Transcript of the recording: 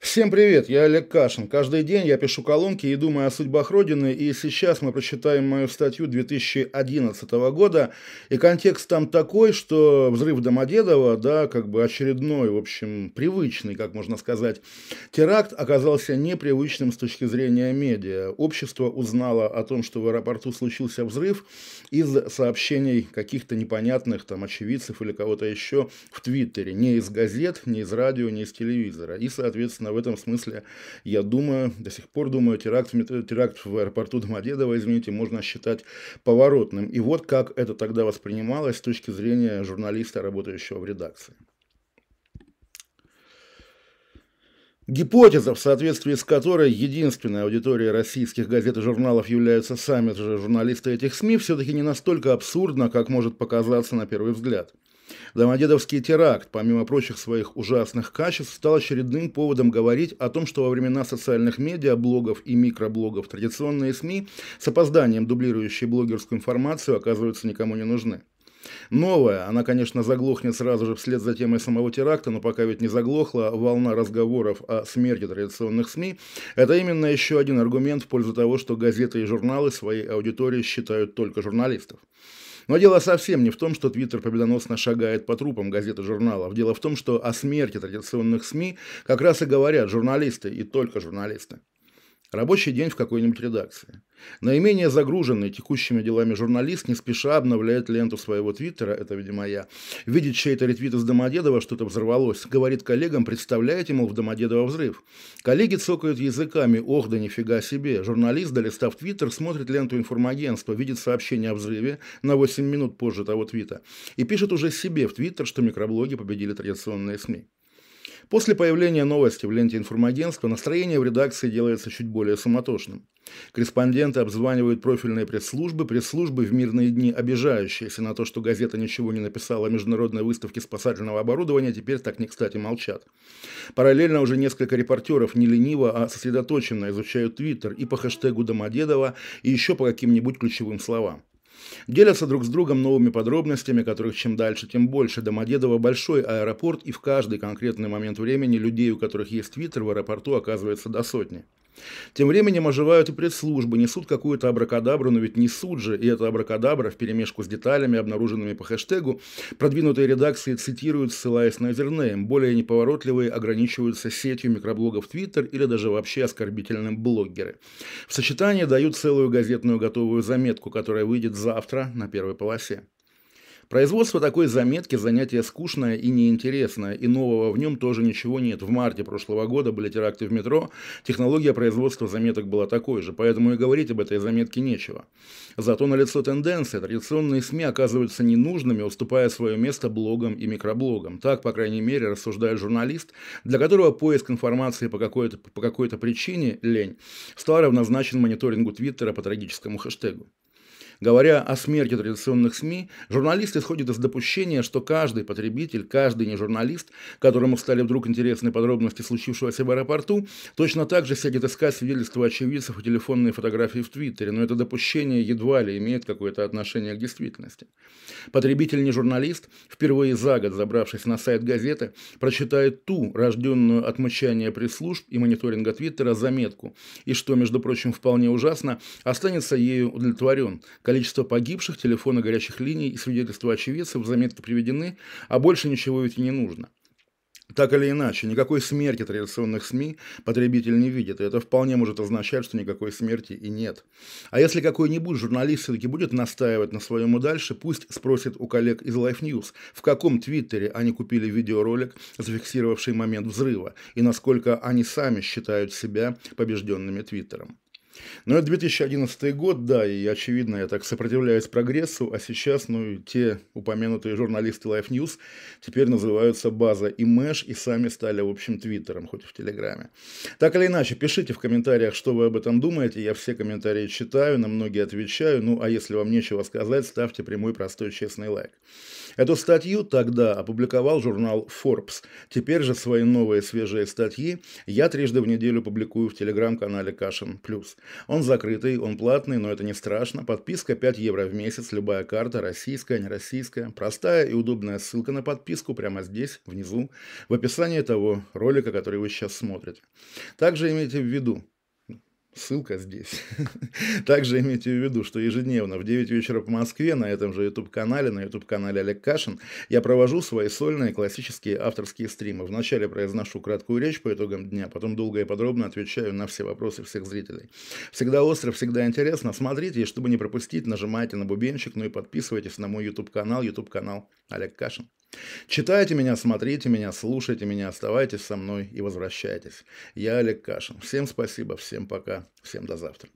Всем привет, я Олег Кашин. Каждый день я пишу колонки и думаю о судьбах Родины, и сейчас мы прочитаем мою статью 2011 года, и контекст там такой, что взрыв Домодедова, да, как бы очередной, в общем, привычный, как можно сказать, теракт оказался непривычным с точки зрения медиа. Общество узнало о том, что в аэропорту случился взрыв из сообщений каких-то непонятных там очевидцев или кого-то еще в Твиттере, не из газет, не из радио, не из телевизора, и, соответственно, Соответственно, в этом смысле я думаю, до сих пор думаю, теракт, теракт в аэропорту Домодедово, извините, можно считать поворотным. И вот как это тогда воспринималось с точки зрения журналиста, работающего в редакции. Гипотеза, в соответствии с которой единственной аудиторией российских газет и журналов являются сами же журналисты этих СМИ, все-таки не настолько абсурдна, как может показаться на первый взгляд – Домодедовский теракт, помимо прочих своих ужасных качеств, стал очередным поводом говорить о том, что во времена социальных медиа, блогов и микроблогов традиционные СМИ с опозданием дублирующие блогерскую информацию оказываются никому не нужны. Новая, она, конечно, заглохнет сразу же вслед за темой самого теракта, но пока ведь не заглохла а волна разговоров о смерти традиционных СМИ, это именно еще один аргумент в пользу того, что газеты и журналы своей аудитории считают только журналистов. Но дело совсем не в том, что Твиттер победоносно шагает по трупам газет и журналов. Дело в том, что о смерти традиционных СМИ как раз и говорят журналисты, и только журналисты. Рабочий день в какой-нибудь редакции. Наименее загруженный текущими делами журналист не спеша обновляет ленту своего твиттера, это, видимо, я. Видит чей-то ретвит из Домодедова, что-то взорвалось. Говорит коллегам, представляете, мол, в Домодедово взрыв. Коллеги цокают языками, ох, да нифига себе. Журналист, долистав твиттер, смотрит ленту информагентства, видит сообщение о взрыве на 8 минут позже того твита. И пишет уже себе в твиттер, что микроблоги победили традиционные СМИ. После появления новости в ленте информагентства настроение в редакции делается чуть более суматошным. Корреспонденты обзванивают профильные пресс-службы, пресс-службы в мирные дни обижающиеся на то, что газета ничего не написала о международной выставке спасательного оборудования, теперь так не кстати молчат. Параллельно уже несколько репортеров не лениво, а сосредоточенно изучают Твиттер и по хэштегу Домодедова, и еще по каким-нибудь ключевым словам. Делятся друг с другом новыми подробностями, которых чем дальше, тем больше. Домодедово большой аэропорт, и в каждый конкретный момент времени людей, у которых есть твиттер, в аэропорту оказывается до сотни. Тем временем оживают и пресс-службы, несут какую-то абракадабру, но ведь несут же, и эта абракадабра вперемешку с деталями, обнаруженными по хэштегу, продвинутые редакции цитируют, ссылаясь на Озернеем, более неповоротливые ограничиваются сетью микроблогов Twitter или даже вообще оскорбительным блогеры. В сочетании дают целую газетную готовую заметку, которая выйдет завтра на первой полосе. Производство такой заметки – занятие скучное и неинтересное, и нового в нем тоже ничего нет. В марте прошлого года были теракты в метро, технология производства заметок была такой же, поэтому и говорить об этой заметке нечего. Зато налицо тенденция, традиционные СМИ оказываются ненужными, уступая свое место блогам и микроблогам. Так, по крайней мере, рассуждает журналист, для которого поиск информации по какой-то по какой то причине – лень, стал равнозначен мониторингу Твиттера по трагическому хэштегу. Говоря о смерти традиционных СМИ, журналист исходит из допущения, что каждый потребитель, каждый не журналист, которому стали вдруг интересны подробности случившегося в аэропорту, точно так же сядет искать свидетельства очевидцев и телефонные фотографии в Твиттере, но это допущение едва ли имеет какое-то отношение к действительности. Потребитель не журналист, впервые за год забравшись на сайт газеты, прочитает ту, рожденную от мычания пресс-служб и мониторинга Твиттера, заметку, и что, между прочим, вполне ужасно, останется ею удовлетворен, количество погибших, телефоны горящих линий и свидетельства очевидцев в приведены, а больше ничего ведь и не нужно. Так или иначе, никакой смерти традиционных СМИ потребитель не видит, и это вполне может означать, что никакой смерти и нет. А если какой-нибудь журналист все-таки будет настаивать на своем и дальше, пусть спросит у коллег из Life News, в каком твиттере они купили видеоролик, зафиксировавший момент взрыва, и насколько они сами считают себя побежденными твиттером. Но ну, это 2011 год, да, и очевидно, я так сопротивляюсь прогрессу, а сейчас, ну, те упомянутые журналисты Life News теперь называются база и Мэш, и сами стали в общем, твиттером, хоть в Телеграме. Так или иначе, пишите в комментариях, что вы об этом думаете, я все комментарии читаю, на многие отвечаю, ну, а если вам нечего сказать, ставьте прямой, простой, честный лайк. Эту статью тогда опубликовал журнал Forbes. Теперь же свои новые свежие статьи я трижды в неделю публикую в телеграм-канале Кашин Плюс. Он закрытый, он платный, но это не страшно. Подписка 5 евро в месяц, любая карта, российская, не российская. Простая и удобная ссылка на подписку прямо здесь, внизу, в описании того ролика, который вы сейчас смотрите. Также имейте в виду, Ссылка здесь. Также имейте в виду, что ежедневно в 9 вечера по Москве на этом же YouTube-канале, на YouTube-канале Олег Кашин, я провожу свои сольные классические авторские стримы. Вначале произношу краткую речь по итогам дня, потом долго и подробно отвечаю на все вопросы всех зрителей. Всегда остро, всегда интересно. Смотрите, и чтобы не пропустить, нажимайте на бубенчик, ну и подписывайтесь на мой YouTube-канал, YouTube-канал Олег Кашин. Читайте меня, смотрите меня, слушайте меня, оставайтесь со мной и возвращайтесь. Я Олег Кашин. Всем спасибо, всем пока, всем до завтра.